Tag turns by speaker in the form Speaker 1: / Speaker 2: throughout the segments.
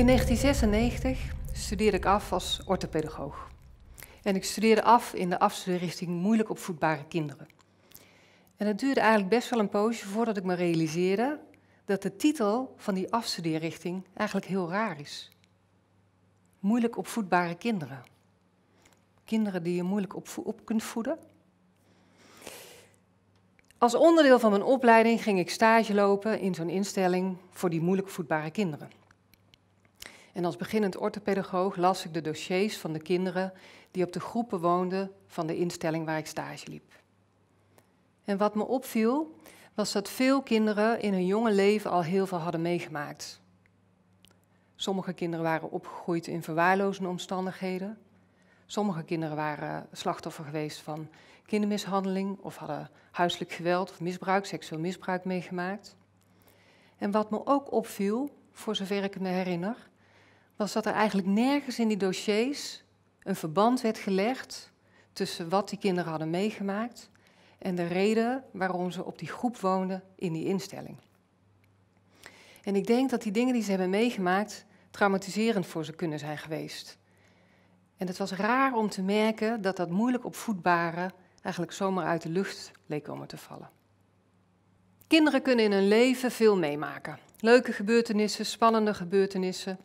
Speaker 1: In 1996 studeerde ik af als orthopedagoog. En ik studeerde af in de afstudeerrichting moeilijk opvoedbare kinderen. En het duurde eigenlijk best wel een poosje voordat ik me realiseerde dat de titel van die afstudeerrichting eigenlijk heel raar is. Moeilijk opvoedbare kinderen. Kinderen die je moeilijk op, kunt voeden. Als onderdeel van mijn opleiding ging ik stage lopen in zo'n instelling voor die moeilijk opvoedbare kinderen. En als beginnend orthopedagoog las ik de dossiers van de kinderen die op de groepen woonden van de instelling waar ik stage liep. En wat me opviel, was dat veel kinderen in hun jonge leven al heel veel hadden meegemaakt. Sommige kinderen waren opgegroeid in verwaarlozende omstandigheden. Sommige kinderen waren slachtoffer geweest van kindermishandeling of hadden huiselijk geweld of misbruik, seksueel misbruik meegemaakt. En wat me ook opviel, voor zover ik me herinner, was dat er eigenlijk nergens in die dossiers een verband werd gelegd tussen wat die kinderen hadden meegemaakt en de reden waarom ze op die groep woonden in die instelling. En ik denk dat die dingen die ze hebben meegemaakt traumatiserend voor ze kunnen zijn geweest. En het was raar om te merken dat dat moeilijk opvoedbare eigenlijk zomaar uit de lucht leek komen te vallen. Kinderen kunnen in hun leven veel meemaken. Leuke gebeurtenissen, spannende gebeurtenissen,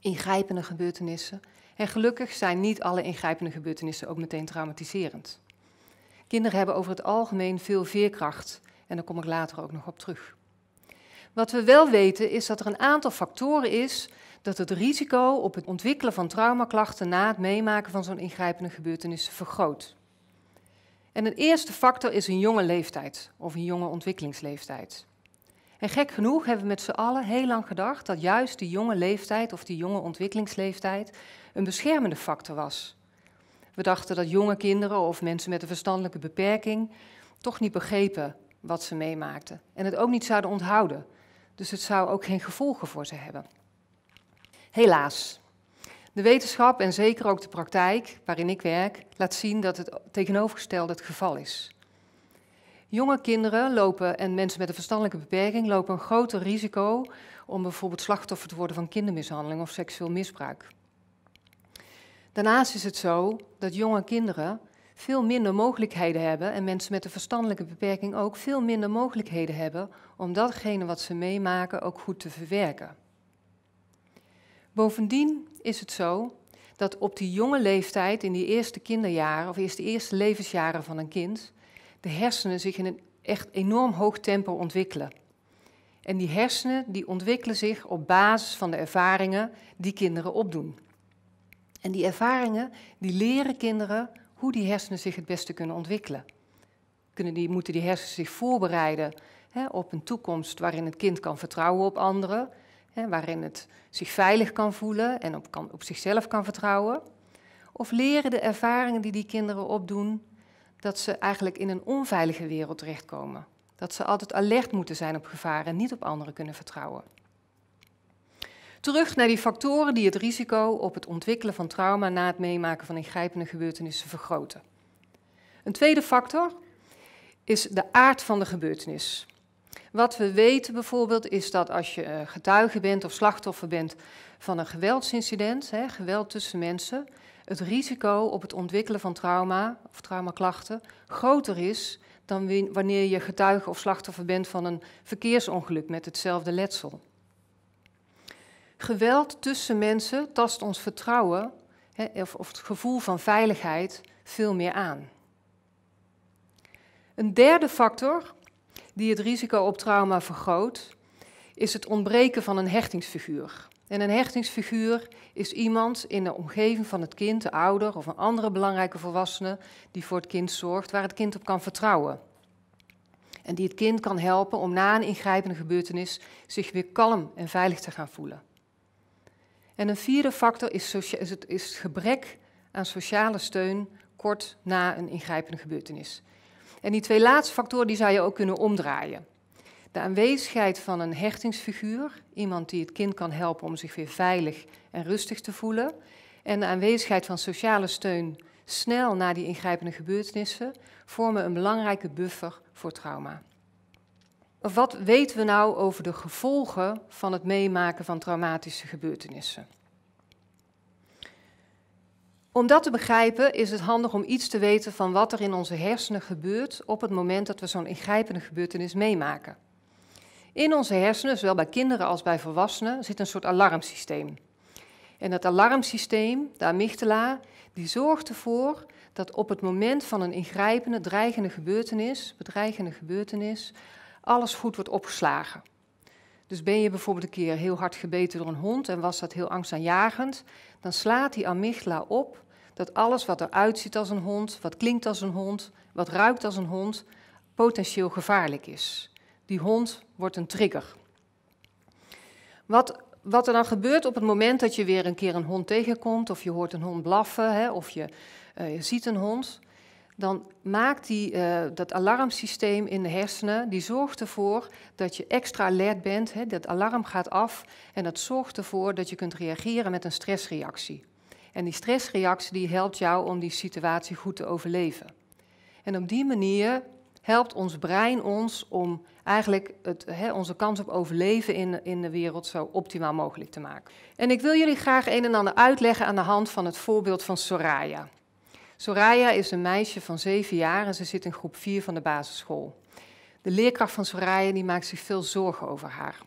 Speaker 1: ingrijpende gebeurtenissen. En gelukkig zijn niet alle ingrijpende gebeurtenissen ook meteen traumatiserend. Kinderen hebben over het algemeen veel veerkracht en daar kom ik later ook nog op terug. Wat we wel weten is dat er een aantal factoren is dat het risico op het ontwikkelen van traumaklachten na het meemaken van zo'n ingrijpende gebeurtenis vergroot. En een eerste factor is een jonge leeftijd of een jonge ontwikkelingsleeftijd. En gek genoeg hebben we met z'n allen heel lang gedacht dat juist die jonge leeftijd of die jonge ontwikkelingsleeftijd een beschermende factor was. We dachten dat jonge kinderen of mensen met een verstandelijke beperking toch niet begrepen wat ze meemaakten en het ook niet zouden onthouden. Dus het zou ook geen gevolgen voor ze hebben. Helaas, de wetenschap en zeker ook de praktijk waarin ik werk laat zien dat het tegenovergestelde het geval is. Jonge kinderen lopen en mensen met een verstandelijke beperking lopen een groter risico om bijvoorbeeld slachtoffer te worden van kindermishandeling of seksueel misbruik. Daarnaast is het zo dat jonge kinderen veel minder mogelijkheden hebben en mensen met een verstandelijke beperking ook veel minder mogelijkheden hebben om datgene wat ze meemaken ook goed te verwerken. Bovendien is het zo dat op die jonge leeftijd, in die eerste kinderjaren of eerst de eerste levensjaren van een kind, de hersenen zich in een echt enorm hoog tempo ontwikkelen. En die hersenen die ontwikkelen zich op basis van de ervaringen die kinderen opdoen. En die ervaringen die leren kinderen hoe die hersenen zich het beste kunnen ontwikkelen. Kunnen die, moeten die hersenen zich voorbereiden hè, op een toekomst waarin het kind kan vertrouwen op anderen, hè, waarin het zich veilig kan voelen en op, kan, op zichzelf kan vertrouwen? Of leren de ervaringen die die kinderen opdoen dat ze eigenlijk in een onveilige wereld terechtkomen. Dat ze altijd alert moeten zijn op gevaren en niet op anderen kunnen vertrouwen. Terug naar die factoren die het risico op het ontwikkelen van trauma na het meemaken van ingrijpende gebeurtenissen vergroten. Een tweede factor is de aard van de gebeurtenis. Wat we weten bijvoorbeeld is dat als je eh, getuige bent of slachtoffer bent van een geweldsincident, geweld tussen mensen, het risico op het ontwikkelen van trauma of traumaklachten groter is dan wanneer je getuige of slachtoffer bent van een verkeersongeluk met hetzelfde letsel. Geweld tussen mensen tast ons vertrouwen of het gevoel van veiligheid veel meer aan. Een derde factor die het risico op trauma vergroot, is het ontbreken van een hechtingsfiguur. En een hechtingsfiguur is iemand in de omgeving van het kind, de ouder of een andere belangrijke volwassene die voor het kind zorgt, waar het kind op kan vertrouwen. En die het kind kan helpen om na een ingrijpende gebeurtenis zich weer kalm en veilig te gaan voelen. En een vierde factor is, is het, is het gebrek aan sociale steun kort na een ingrijpende gebeurtenis. En die twee laatste factoren die zou je ook kunnen omdraaien. De aanwezigheid van een hechtingsfiguur, iemand die het kind kan helpen om zich weer veilig en rustig te voelen. En de aanwezigheid van sociale steun snel na die ingrijpende gebeurtenissen vormen een belangrijke buffer voor trauma. Wat weten we nou over de gevolgen van het meemaken van traumatische gebeurtenissen? Om dat te begrijpen is het handig om iets te weten van wat er in onze hersenen gebeurt op het moment dat we zo'n ingrijpende gebeurtenis meemaken. In onze hersenen, zowel bij kinderen als bij volwassenen, zit een soort alarmsysteem. En dat alarmsysteem, de amygdala, die zorgt ervoor dat op het moment van een ingrijpende, dreigende gebeurtenis, bedreigende gebeurtenis, alles goed wordt opgeslagen. Dus ben je bijvoorbeeld een keer heel hard gebeten door een hond en was dat heel angstaanjagend, dan slaat die amygdala op dat alles wat eruit ziet als een hond, wat klinkt als een hond, wat ruikt als een hond, potentieel gevaarlijk is. Die hond wordt een trigger. Wat, wat er dan gebeurt op het moment dat je weer een keer een hond tegenkomt, of je hoort een hond blaffen, hè, of je, eh, je ziet een hond, dan maakt die, eh, dat alarmsysteem in de hersenen, die zorgt ervoor dat je extra alert bent. Hè, dat alarm gaat af en dat zorgt ervoor dat je kunt reageren met een stressreactie. En die stressreactie die helpt jou om die situatie goed te overleven. En op die manier helpt ons brein ons om eigenlijk het, hè, onze kans op overleven in, in de wereld zo optimaal mogelijk te maken. En ik wil jullie graag een en ander uitleggen aan de hand van het voorbeeld van Soraya. Soraya is een meisje van zeven jaar en ze zit in groep vier van de basisschool. De leerkracht van Soraya die maakt zich veel zorgen over haar.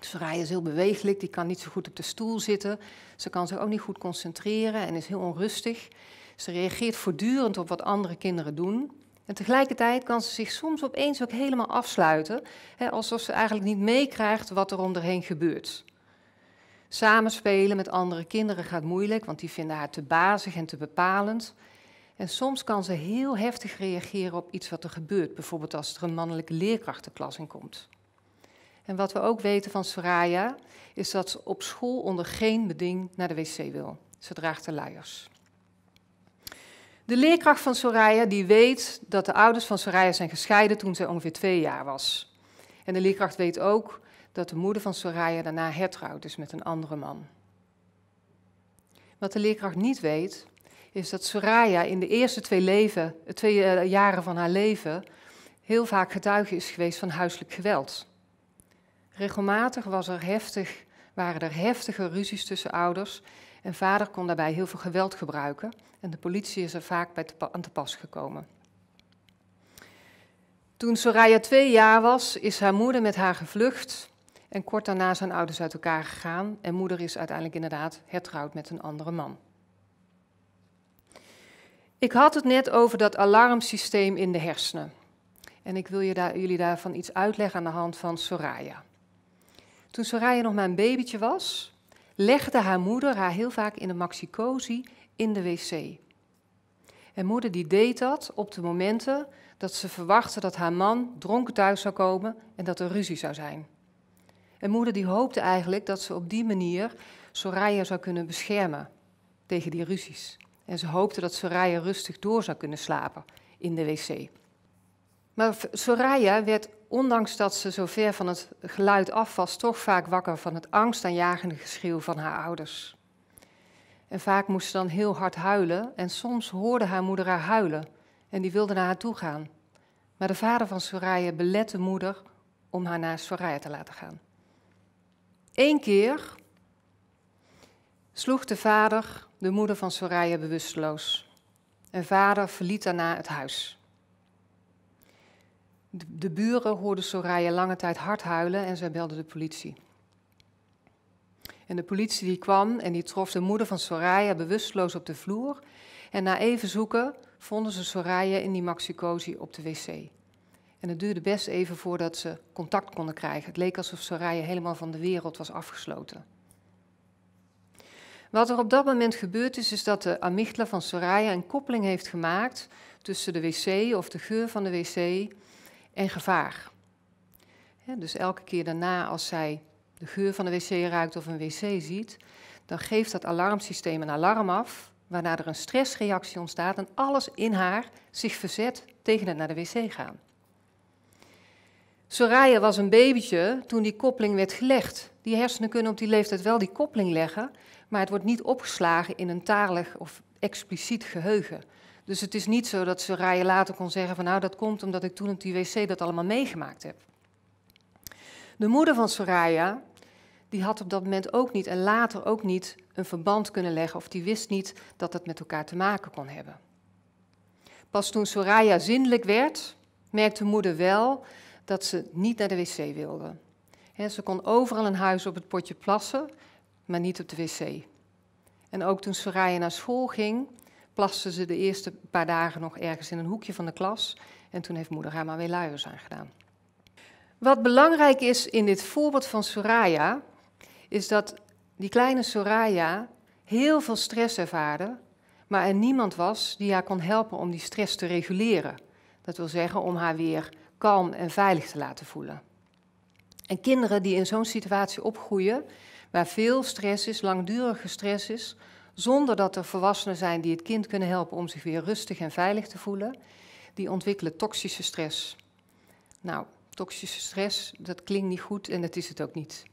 Speaker 1: Soraya is heel beweeglijk, die kan niet zo goed op de stoel zitten. Ze kan zich ook niet goed concentreren en is heel onrustig. Ze reageert voortdurend op wat andere kinderen doen. En tegelijkertijd kan ze zich soms opeens ook helemaal afsluiten, hè, alsof ze eigenlijk niet meekrijgt wat er om haar gebeurt. Samenspelen met andere kinderen gaat moeilijk, want die vinden haar te bazig en te bepalend. En soms kan ze heel heftig reageren op iets wat er gebeurt, bijvoorbeeld als er een mannelijke leerkracht de klas in komt. En wat we ook weten van Soraya, is dat ze op school onder geen beding naar de wc wil. Ze draagt de luiers. De leerkracht van Soraya die weet dat de ouders van Soraya zijn gescheiden toen zij ongeveer twee jaar was. En de leerkracht weet ook dat de moeder van Soraya daarna hertrouwd is met een andere man. Wat de leerkracht niet weet, is dat Soraya in de eerste twee, leven, eh, jaren van haar leven heel vaak getuige is geweest van huiselijk geweld. Regelmatig was er heftig, waren er heftige ruzies tussen ouders en vader kon daarbij heel veel geweld gebruiken en de politie is er vaak bij aan te pas gekomen. Toen Soraya twee jaar was, is haar moeder met haar gevlucht. En kort daarna zijn ouders uit elkaar gegaan. En moeder is uiteindelijk inderdaad hertrouwd met een andere man. Ik had het net over dat alarmsysteem in de hersenen. En ik wil je daar, jullie daarvan iets uitleggen aan de hand van Soraya. Toen Soraya nog maar een babytje was, legde haar moeder haar heel vaak in de maxicosi in de wc. En moeder die deed dat op de momenten dat ze verwachtte dat haar man dronken thuis zou komen en dat er ruzie zou zijn. En moeder die hoopte eigenlijk dat ze op die manier Soraya zou kunnen beschermen tegen die ruzies. En ze hoopte dat Soraya rustig door zou kunnen slapen in de wc. Maar Soraya werd, ondanks dat ze zo ver van het geluid af was, toch vaak wakker van het angstaanjagende geschreeuw van haar ouders. En vaak moest ze dan heel hard huilen en soms hoorde haar moeder haar huilen en die wilde naar haar toe gaan. Maar de vader van Soraya belette moeder om haar naar Soraya te laten gaan. Eén keer sloeg de vader de moeder van Soraya bewusteloos. En vader verliet daarna het huis. De, de buren hoorden Soraya lange tijd hard huilen en zij belden de politie. En de politie die kwam en die trof de moeder van Soraya bewusteloos op de vloer. En na even zoeken vonden ze Soraya in die maxicosi op de wc. En het duurde best even voordat ze contact konden krijgen. Het leek alsof Soraya helemaal van de wereld was afgesloten. Wat er op dat moment gebeurd is, is dat de amygdala van Soraya een koppeling heeft gemaakt tussen de wc of de geur van de wc en gevaar. Dus elke keer daarna als zij de geur van de wc ruikt of een wc ziet, dan geeft dat alarmsysteem een alarm af, waarna er een stressreactie ontstaat en alles in haar zich verzet tegen het naar de wc gaan. Soraya was een babytje toen die koppeling werd gelegd. Die hersenen kunnen op die leeftijd wel die koppeling leggen, maar het wordt niet opgeslagen in een talig of expliciet geheugen. Dus het is niet zo dat Soraya later kon zeggen van nou dat komt omdat ik toen op die wc dat allemaal meegemaakt heb. De moeder van Soraya die had op dat moment ook niet en later ook niet een verband kunnen leggen of die wist niet dat dat met elkaar te maken kon hebben. Pas toen Soraya zindelijk werd, merkte moeder wel dat ze niet naar de wc wilde. ze kon overal in huis op het potje plassen, maar niet op de wc. En ook toen Soraya naar school ging, plaste ze de eerste paar dagen nog ergens in een hoekje van de klas. En toen heeft moeder haar maar weer luiers aangedaan. Wat belangrijk is in dit voorbeeld van Soraya, is dat die kleine Soraya heel veel stress ervaarde, maar er niemand was die haar kon helpen om die stress te reguleren. Dat wil zeggen om haar weer kalm en veilig te laten voelen. En kinderen die in zo'n situatie opgroeien, waar veel stress is, langdurige stress is, zonder dat er volwassenen zijn die het kind kunnen helpen om zich weer rustig en veilig te voelen, die ontwikkelen toxische stress. Nou, toxische stress, dat klinkt niet goed en dat is het ook niet.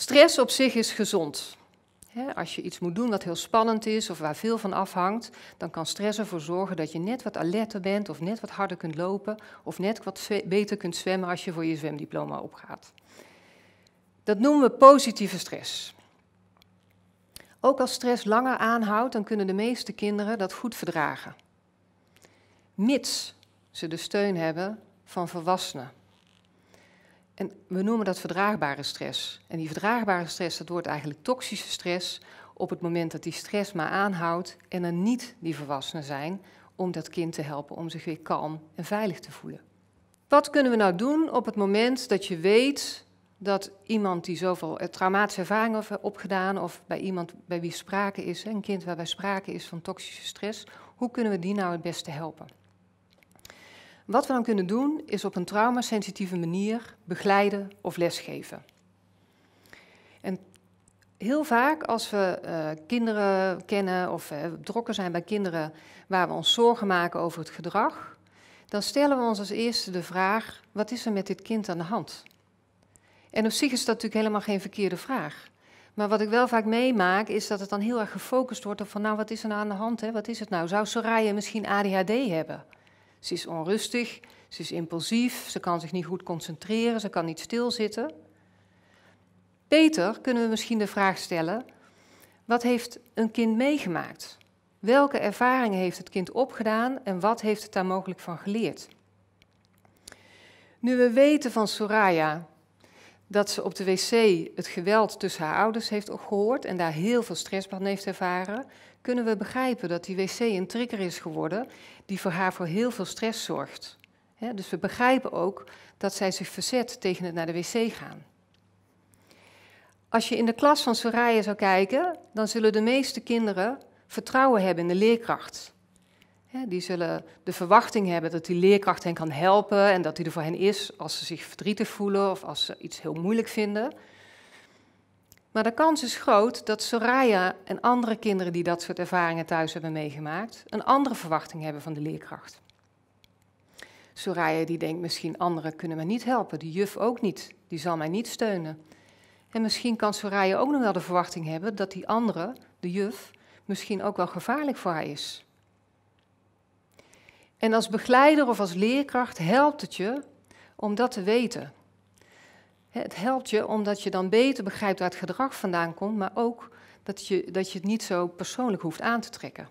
Speaker 1: Stress op zich is gezond. Als je iets moet doen wat heel spannend is of waar veel van afhangt, dan kan stress ervoor zorgen dat je net wat alerter bent of net wat harder kunt lopen of net wat beter kunt zwemmen als je voor je zwemdiploma opgaat. Dat noemen we positieve stress. Ook als stress langer aanhoudt, dan kunnen de meeste kinderen dat goed verdragen. Mits ze de steun hebben van volwassenen. En we noemen dat verdraagbare stress. En die verdraagbare stress, dat wordt eigenlijk toxische stress op het moment dat die stress maar aanhoudt en er niet die volwassenen zijn om dat kind te helpen om zich weer kalm en veilig te voelen. Wat kunnen we nou doen op het moment dat je weet dat iemand die zoveel eh, traumatische ervaringen heeft opgedaan of bij iemand bij wie sprake is, een kind waarbij sprake is van toxische stress, hoe kunnen we die nou het beste helpen? Wat we dan kunnen doen, is op een traumasensitieve manier begeleiden of lesgeven. En heel vaak als we eh, kinderen kennen of uh, betrokken zijn bij kinderen waar we ons zorgen maken over het gedrag, dan stellen we ons als eerste de vraag: wat is er met dit kind aan de hand? En op zich is dat natuurlijk helemaal geen verkeerde vraag. Maar wat ik wel vaak meemaak, is dat het dan heel erg gefocust wordt op van nou, wat is er nou aan de hand? Hè? Wat is het nou? Zou Soraya misschien ADHD hebben? Ze is onrustig, ze is impulsief, ze kan zich niet goed concentreren, ze kan niet stilzitten. Beter kunnen we misschien de vraag stellen: wat heeft een kind meegemaakt? Welke ervaringen heeft het kind opgedaan en wat heeft het daar mogelijk van geleerd? Nu we weten van Soraya dat ze op de wc het geweld tussen haar ouders heeft gehoord en daar heel veel stress van heeft ervaren, kunnen we begrijpen dat die wc een trigger is geworden die voor haar voor heel veel stress zorgt. dus we begrijpen ook dat zij zich verzet tegen het naar de wc gaan. Als je in de klas van Soraya zou kijken, dan zullen de meeste kinderen vertrouwen hebben in de leerkracht. Die zullen de verwachting hebben dat die leerkracht hen kan helpen en dat hij er voor hen is als ze zich verdrietig voelen of als ze iets heel moeilijk vinden. Maar de kans is groot dat Soraya en andere kinderen die dat soort ervaringen thuis hebben meegemaakt, een andere verwachting hebben van de leerkracht. Soraya die denkt misschien anderen kunnen mij niet helpen, de juf ook niet, die zal mij niet steunen. En misschien kan Soraya ook nog wel de verwachting hebben dat die andere, de juf, misschien ook wel gevaarlijk voor haar is. En als begeleider of als leerkracht helpt het je om dat te weten. Het helpt je omdat je dan beter begrijpt waar het gedrag vandaan komt, maar ook dat je, dat je het niet zo persoonlijk hoeft aan te trekken.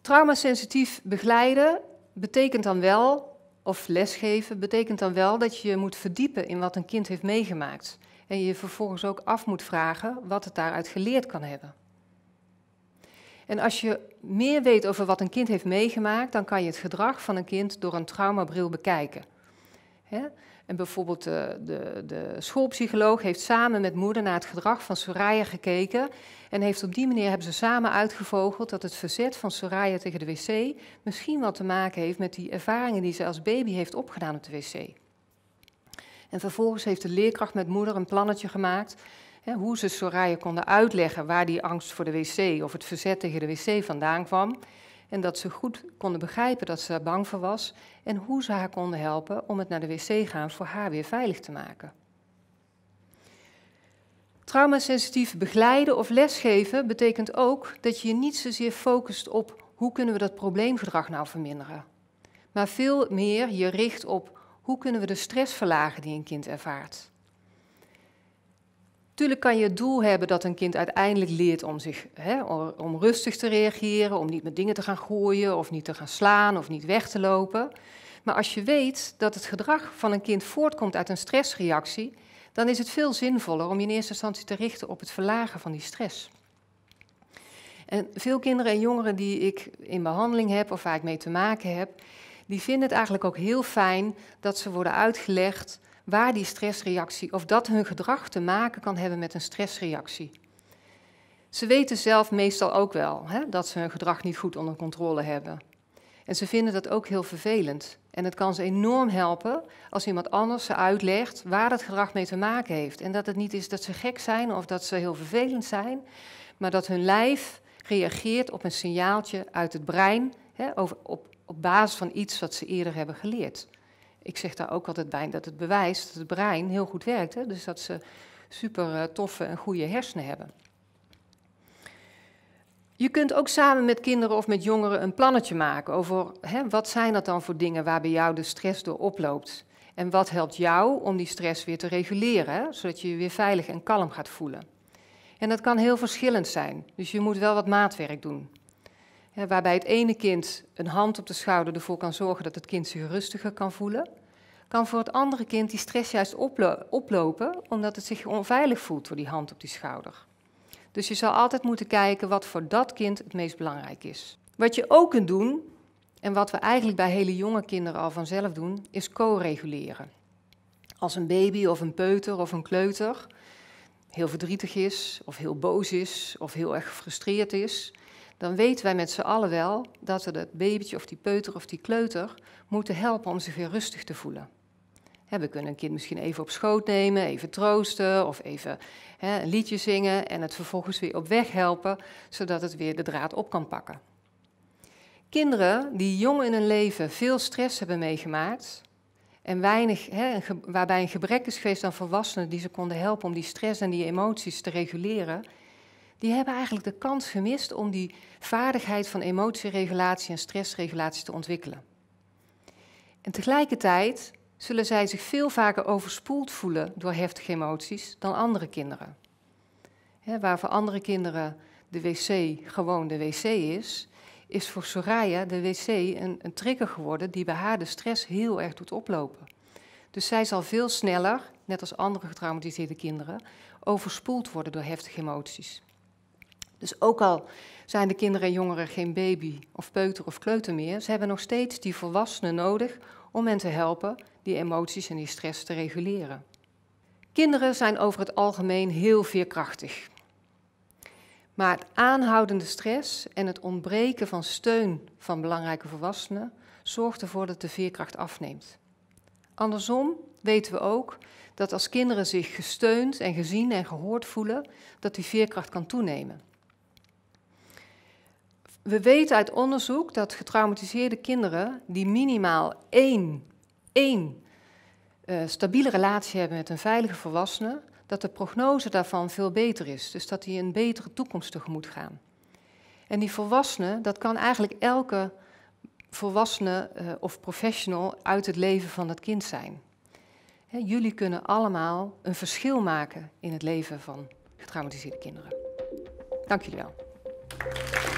Speaker 1: Traumasensitief begeleiden betekent dan wel, of lesgeven, betekent dan wel dat je je moet verdiepen in wat een kind heeft meegemaakt. En je vervolgens ook af moet vragen wat het daaruit geleerd kan hebben. En als je meer weet over wat een kind heeft meegemaakt, dan kan je het gedrag van een kind door een traumabril bekijken. Hè? En bijvoorbeeld de, eh, de, de, schoolpsycholoog heeft samen met moeder naar het gedrag van Soraya gekeken. En heeft op die manier hebben ze samen uitgevogeld dat het verzet van Soraya tegen de wc misschien wat te maken heeft met die ervaringen die ze als baby heeft opgedaan op de wc. En vervolgens heeft de leerkracht met moeder een plannetje gemaakt hoe ze Soraya konden uitleggen waar die angst voor de wc of het verzet tegen de wc vandaan kwam. En dat ze goed konden begrijpen dat ze daar bang voor was en hoe ze haar konden helpen om het naar de wc gaan voor haar weer veilig te maken. Traumasensitief begeleiden of lesgeven betekent ook dat je je niet zozeer focust op hoe kunnen we dat probleemgedrag nou verminderen, maar veel meer je richt op hoe kunnen we de stress verlagen die een kind ervaart. Tuurlijk kan je het doel hebben dat een kind uiteindelijk leert om, zich, hè, om rustig te reageren, om niet met dingen te gaan gooien of niet te gaan slaan of niet weg te lopen. Maar als je weet dat het gedrag van een kind voortkomt uit een stressreactie, dan is het veel zinvoller om je in eerste instantie te richten op het verlagen van die stress. En veel kinderen en jongeren die ik in behandeling heb of waar ik mee te maken heb, die vinden het eigenlijk ook heel fijn dat ze worden uitgelegd waar die stressreactie, of dat hun gedrag te maken kan hebben met een stressreactie. Ze weten zelf meestal ook wel hè, dat ze hun gedrag niet goed onder controle hebben. En ze vinden dat ook heel vervelend. En het kan ze enorm helpen als iemand anders ze uitlegt waar dat gedrag mee te maken heeft. En dat het niet is dat ze gek zijn of dat ze heel vervelend zijn, maar dat hun lijf reageert op een signaaltje uit het brein hè, op, op basis van iets wat ze eerder hebben geleerd ik zeg daar ook altijd bij dat het bewijst dat het brein heel goed werkt. Hè? Dus dat ze super eh, toffe en goede hersenen hebben. Je kunt ook samen met kinderen of met jongeren een plannetje maken over hè, wat zijn dat dan voor dingen waar bij jou de stress door oploopt. En wat helpt jou om die stress weer te reguleren, hè? zodat je je weer veilig en kalm gaat voelen. En dat kan heel verschillend zijn, dus je moet wel wat maatwerk doen. Ja, waarbij het ene kind een hand op de schouder ervoor kan zorgen dat het kind zich rustiger kan voelen, kan voor het andere kind die stress juist oplopen omdat het zich onveilig voelt door die hand op die schouder. Dus je zal altijd moeten kijken wat voor dat kind het meest belangrijk is. Wat je ook kunt doen, en wat we eigenlijk bij hele jonge kinderen al vanzelf doen, is co-reguleren. Als een baby of een peuter of een kleuter heel verdrietig is, of heel boos is, of heel erg gefrustreerd is, dan weten wij met z'n allen wel dat we dat babytje of die peuter of die kleuter moeten helpen om zich weer rustig te voelen. we kunnen een kind misschien even op schoot nemen, even troosten of even een liedje zingen en het vervolgens weer op weg helpen, zodat het weer de draad op kan pakken. Kinderen die jong in hun leven veel stress hebben meegemaakt en weinig, waarbij een gebrek is geweest aan volwassenen die ze konden helpen om die stress en die emoties te reguleren, die hebben eigenlijk de kans gemist om die vaardigheid van emotieregulatie en stressregulatie te ontwikkelen. En tegelijkertijd zullen zij zich veel vaker overspoeld voelen door heftige emoties dan andere kinderen. waar voor andere kinderen de wc gewoon de wc is, is voor Soraya de wc een, een trigger geworden die bij haar de stress heel erg doet oplopen. Dus zij zal veel sneller, net als andere getraumatiseerde kinderen, overspoeld worden door heftige emoties. Dus ook al zijn de kinderen en jongeren geen baby of peuter of kleuter meer, ze hebben nog steeds die volwassenen nodig om hen te helpen die emoties en die stress te reguleren. Kinderen zijn over het algemeen heel veerkrachtig. Maar het aanhoudende stress en het ontbreken van steun van belangrijke volwassenen zorgt ervoor dat de veerkracht afneemt. Andersom weten we ook dat als kinderen zich gesteund en gezien en gehoord voelen, dat die veerkracht kan toenemen. We weten uit onderzoek dat getraumatiseerde kinderen die minimaal één, één eh, stabiele relatie hebben met een veilige volwassene, dat de prognose daarvan veel beter is. Dus dat die een betere toekomst tegemoet gaan. En die volwassene dat kan eigenlijk elke volwassene eh, of professional uit het leven van het kind zijn. jullie kunnen allemaal een verschil maken in het leven van getraumatiseerde kinderen. Dank jullie wel.